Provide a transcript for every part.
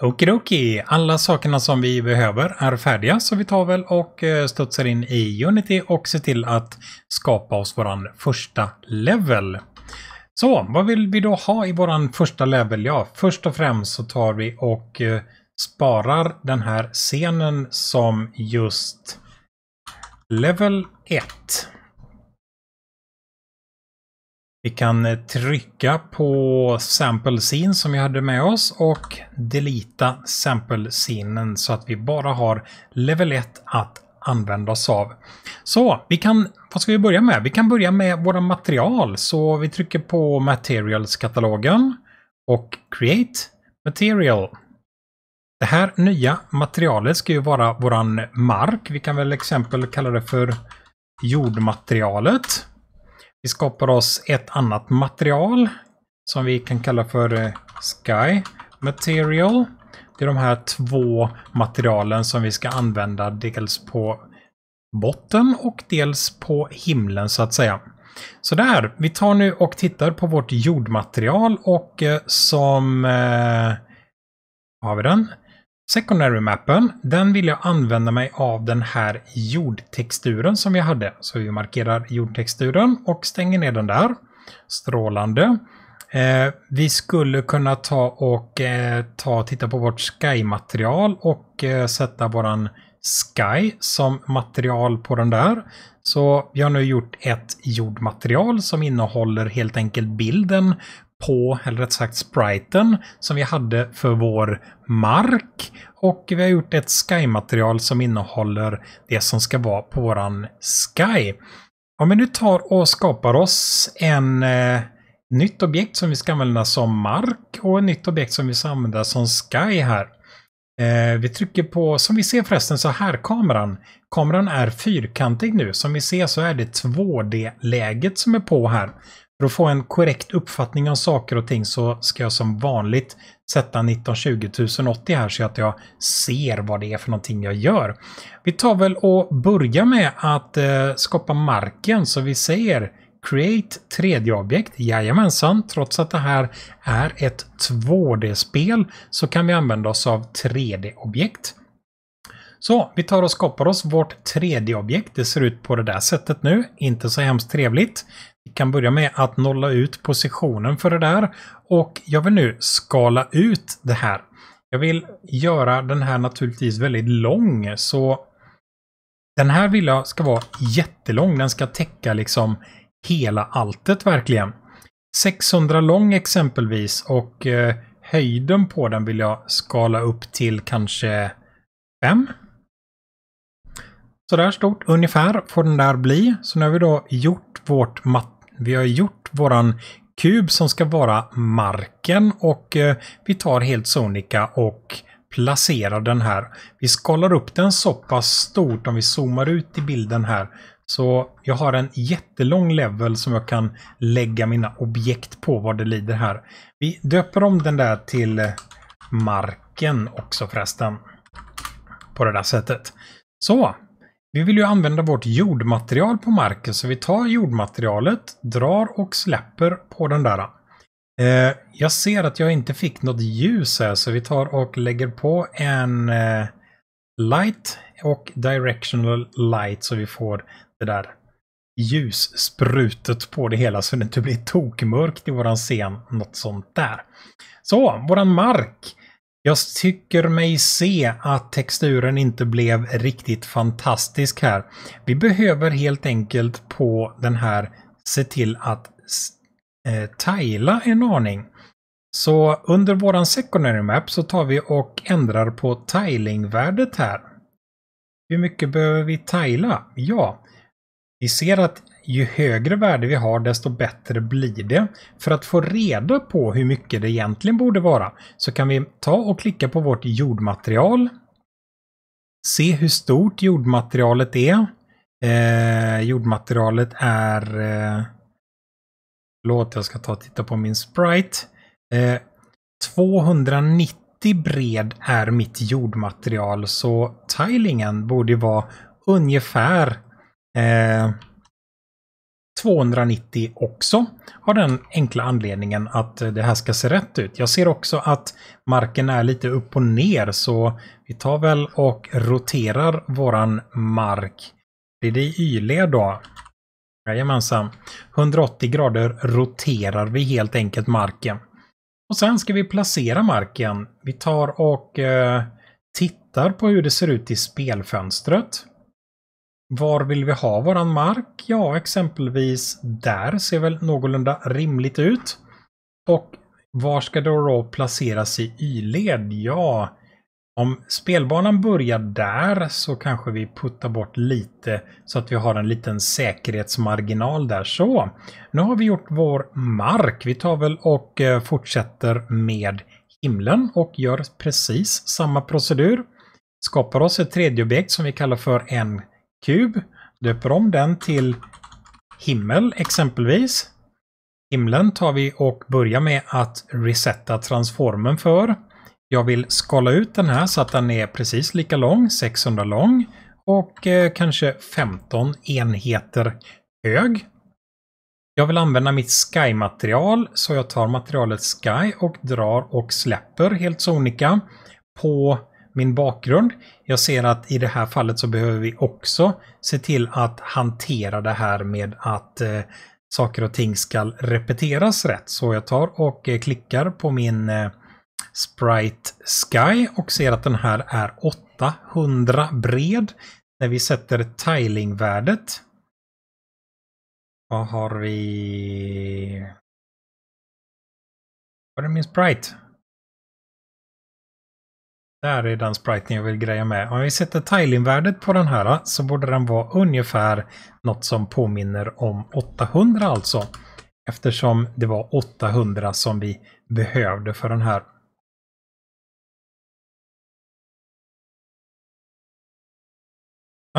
Okidoki, alla sakerna som vi behöver är färdiga så vi tar väl och eh, studsar in i Unity och ser till att skapa oss våran första level. Så vad vill vi då ha i våran första level? Ja, först och främst så tar vi och eh, sparar den här scenen som just level 1. Vi kan eh, trycka på Sample Scene som vi hade med oss och delita Sample Scenen så att vi bara har Level 1 att använda oss av. Så vi kan, vad ska vi börja med? Vi kan börja med våra material. Så vi trycker på Materials-katalogen och Create Material. Det här nya materialet ska ju vara våran mark. Vi kan väl exempel kalla det för jordmaterialet. Vi skapar oss ett annat material som vi kan kalla för eh, Sky Material. Det är de här två materialen som vi ska använda dels på botten och dels på himlen så att säga. Så där, vi tar nu och tittar på vårt jordmaterial och eh, som... Eh, har vi den? Secondary mappen, den vill jag använda mig av den här jordtexturen som vi hade. Så vi markerar jordtexturen och stänger ner den där. Strålande. Eh, vi skulle kunna ta och eh, ta, titta på vårt Sky-material och eh, sätta våran Sky som material på den där. Så vi har nu gjort ett jordmaterial som innehåller helt enkelt bilden på, eller rätt sagt spriten, som vi hade för vår mark. Och vi har gjort ett Sky-material som innehåller det som ska vara på våran Sky. Om vi nu tar och skapar oss en eh, nytt objekt som vi ska använda som mark och ett nytt objekt som vi ska använda som Sky här. Eh, vi trycker på, som vi ser förresten så här kameran. Kameran är fyrkantig nu. Som vi ser så är det 2D-läget som är på här. För att få en korrekt uppfattning om saker och ting så ska jag som vanligt sätta 1920 1080 här så att jag ser vad det är för någonting jag gör. Vi tar väl och börjar med att eh, skapa marken så vi säger Create 3D-objekt. Jajamensan, trots att det här är ett 2D-spel så kan vi använda oss av 3D-objekt. Så, vi tar och skapar oss vårt 3 d objekt. Det ser ut på det där sättet nu. Inte så hemskt trevligt. Vi kan börja med att nolla ut positionen för det där. Och jag vill nu skala ut det här. Jag vill göra den här naturligtvis väldigt lång, så den här vill jag ska vara jättelång. Den ska täcka liksom hela alltet verkligen. 600 lång exempelvis och eh, höjden på den vill jag skala upp till kanske 5. Sådär stort ungefär får den där bli. Så nu har vi då gjort vårt vi har gjort våran kub som ska vara marken och eh, vi tar helt sonika och placerar den här. Vi skalar upp den så pass stort om vi zoomar ut i bilden här. Så jag har en jättelång level som jag kan lägga mina objekt på vad det lider här. Vi döper om den där till eh, marken också förresten. På det där sättet. Så, vi vill ju använda vårt jordmaterial på marken så vi tar jordmaterialet, drar och släpper på den där. Eh, jag ser att jag inte fick något ljus här så vi tar och lägger på en eh, light och directional light så vi får det där ljussprutet på det hela så det inte blir tokmörkt i våran scen. Något sånt där. Så, våran mark. Jag tycker mig se att texturen inte blev riktigt fantastisk här. Vi behöver helt enkelt på den här se till att eh, tajla en aning. Så under våran secondary map så tar vi och ändrar på tiling-värdet här. Hur mycket behöver vi tajla? Ja, vi ser att ju högre värde vi har desto bättre blir det. För att få reda på hur mycket det egentligen borde vara så kan vi ta och klicka på vårt jordmaterial. Se hur stort jordmaterialet är. Eh, jordmaterialet är... Eh, låt jag ska ta och titta på min sprite. Eh, 290 bred är mitt jordmaterial så tilingen borde vara ungefär Eh, 290 också av den enkla anledningen att det här ska se rätt ut. Jag ser också att marken är lite upp och ner så vi tar väl och roterar våran mark. Blir det Y-led då? Jajamensan. 180 grader roterar vi helt enkelt marken. Och sen ska vi placera marken. Vi tar och eh, tittar på hur det ser ut i spelfönstret. Var vill vi ha våran mark? Ja, exempelvis där ser väl någorlunda rimligt ut. Och var ska då då placeras i Y-led? Ja, om spelbanan börjar där så kanske vi puttar bort lite så att vi har en liten säkerhetsmarginal där. Så, nu har vi gjort vår mark. Vi tar väl och eh, fortsätter med himlen och gör precis samma procedur. Skapar oss ett tredje objekt som vi kallar för en kub, döper om den till himmel exempelvis. Himlen tar vi och börjar med att resetta transformen för. Jag vill skala ut den här så att den är precis lika lång, 600 lång och eh, kanske 15 enheter hög. Jag vill använda mitt Sky-material så jag tar materialet Sky och drar och släpper helt sonika på min bakgrund. Jag ser att i det här fallet så behöver vi också se till att hantera det här med att eh, saker och ting ska repeteras rätt. Så jag tar och eh, klickar på min eh, Sprite Sky och ser att den här är 800 bred. När vi sätter tilingvärdet. värdet Vad har vi? Var är min sprite? Där är den spriten jag vill greja med. Om vi sätter tiling-värdet på den här så borde den vara ungefär något som påminner om 800 alltså. Eftersom det var 800 som vi behövde för den här.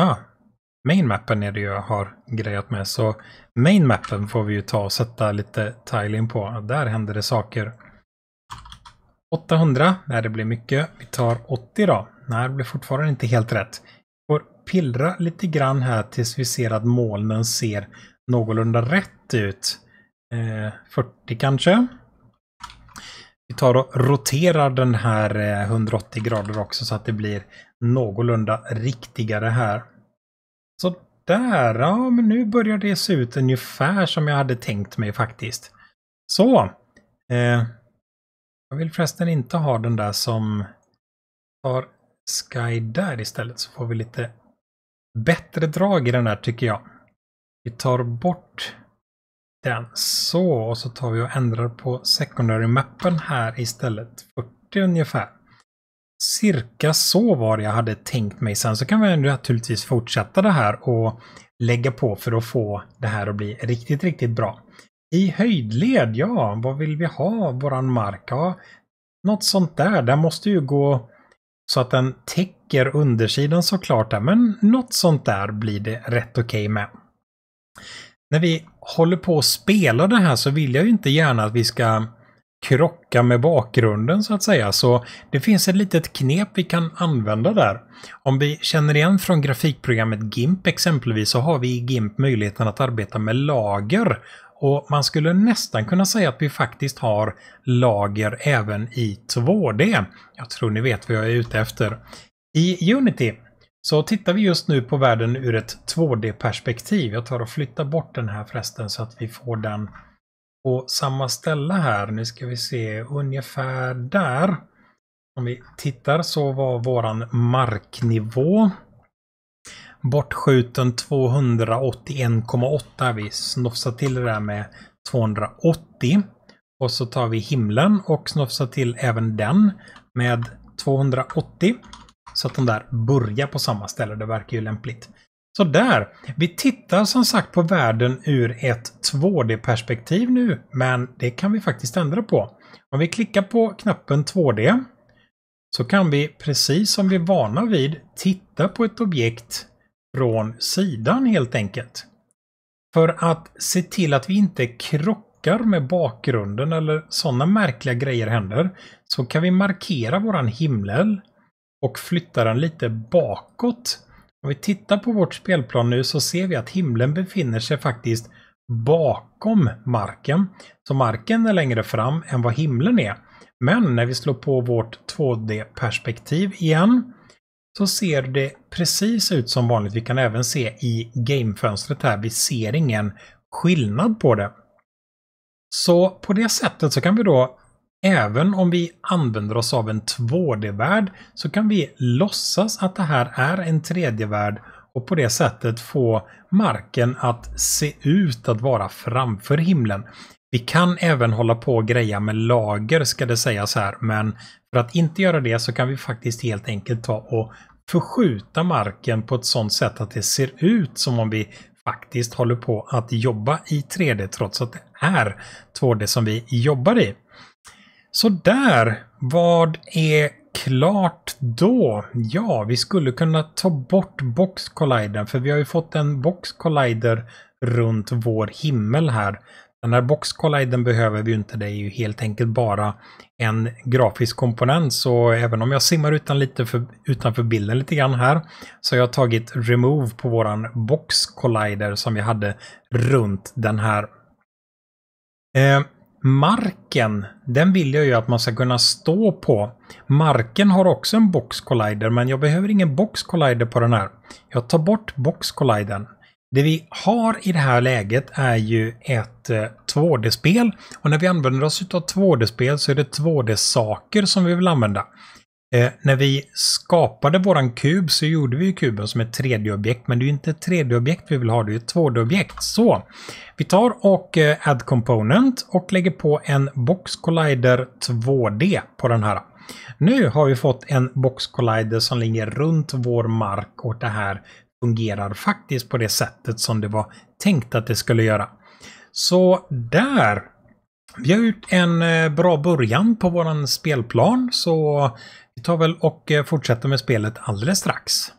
Ah, mainmappen är det jag har grejat med. Så mainmappen får vi ju ta och sätta lite tiling på. Där händer det saker. 800. Nej, det blir mycket. Vi tar 80 då. Nej, det blir fortfarande inte helt rätt. Vi får pillra lite grann här tills vi ser att molnen ser någorlunda rätt ut. Eh, 40 kanske. Vi tar och roterar den här 180 eh, grader också så att det blir någorlunda riktigare här. Så där, ja men nu börjar det se ut ungefär som jag hade tänkt mig faktiskt. Så! Eh, jag vill förresten inte ha den där som tar Sky där istället så får vi lite bättre drag i den där tycker jag. Vi tar bort den så och så tar vi och ändrar på secondary mappen här istället. 40 ungefär. Cirka så var jag hade tänkt mig. Sen så kan vi naturligtvis fortsätta det här och lägga på för att få det här att bli riktigt, riktigt bra. I höjdled, ja. Vad vill vi ha våran mark? Ja, något sånt där. Den måste ju gå så att den täcker undersidan såklart. Där. Men något sånt där blir det rätt okej okay med. När vi håller på att spela det här så vill jag ju inte gärna att vi ska krocka med bakgrunden så att säga. Så det finns ett litet knep vi kan använda där. Om vi känner igen från grafikprogrammet GIMP exempelvis så har vi i GIMP möjligheten att arbeta med lager och man skulle nästan kunna säga att vi faktiskt har lager även i 2D. Jag tror ni vet vad jag är ute efter. I Unity så tittar vi just nu på världen ur ett 2D-perspektiv. Jag tar och flyttar bort den här förresten så att vi får den på samma ställe här. Nu ska vi se ungefär där. Om vi tittar så var våran marknivå Bortskjuten 281,8. Vi snofsar till det där med 280. Och så tar vi himlen och snofsar till även den med 280. Så att de där börjar på samma ställe. Det verkar ju lämpligt. Så där. Vi tittar som sagt på världen ur ett 2D-perspektiv nu, men det kan vi faktiskt ändra på. Om vi klickar på knappen 2D så kan vi, precis som vi är vana vid, titta på ett objekt från sidan helt enkelt. För att se till att vi inte krockar med bakgrunden eller sådana märkliga grejer händer så kan vi markera våran himmel och flytta den lite bakåt. Om vi tittar på vårt spelplan nu så ser vi att himlen befinner sig faktiskt bakom marken. Så marken är längre fram än vad himlen är. Men när vi slår på vårt 2D-perspektiv igen så ser det precis ut som vanligt. Vi kan även se i gamefönstret här, vi ser ingen skillnad på det. Så på det sättet så kan vi då, även om vi använder oss av en 2D-värld, så kan vi låtsas att det här är en 3D-värld och på det sättet få marken att se ut att vara framför himlen. Vi kan även hålla på och greja med lager ska det sägas här, men för att inte göra det så kan vi faktiskt helt enkelt ta och förskjuta marken på ett sådant sätt att det ser ut som om vi faktiskt håller på att jobba i 3D trots att det är 2D som vi jobbar i. Så där, vad är klart då? Ja, vi skulle kunna ta bort box collidern för vi har ju fått en box collider runt vår himmel här den här Box Colliden behöver vi ju inte. Det är ju helt enkelt bara en grafisk komponent. Så även om jag simmar utan lite för, utanför bilden lite grann här så har jag tagit Remove på våran Box Collider som vi hade runt den här. Eh, marken, den vill jag ju att man ska kunna stå på. Marken har också en Box Collider men jag behöver ingen Box Collider på den här. Jag tar bort Box Collidern. Det vi har i det här läget är ju ett 2D-spel eh, och när vi använder oss av 2D-spel så är det 2D-saker som vi vill använda. Eh, när vi skapade våran kub så gjorde vi kuben som ett 3D-objekt, men det är inte ett 3D-objekt vi vill ha, det är ett 2D-objekt. Så vi tar och eh, add component och lägger på en box collider 2D på den här. Nu har vi fått en box collider som ligger runt vår mark och det här fungerar faktiskt på det sättet som det var tänkt att det skulle göra. Så där! Vi har gjort en eh, bra början på våran spelplan så vi tar väl och eh, fortsätter med spelet alldeles strax.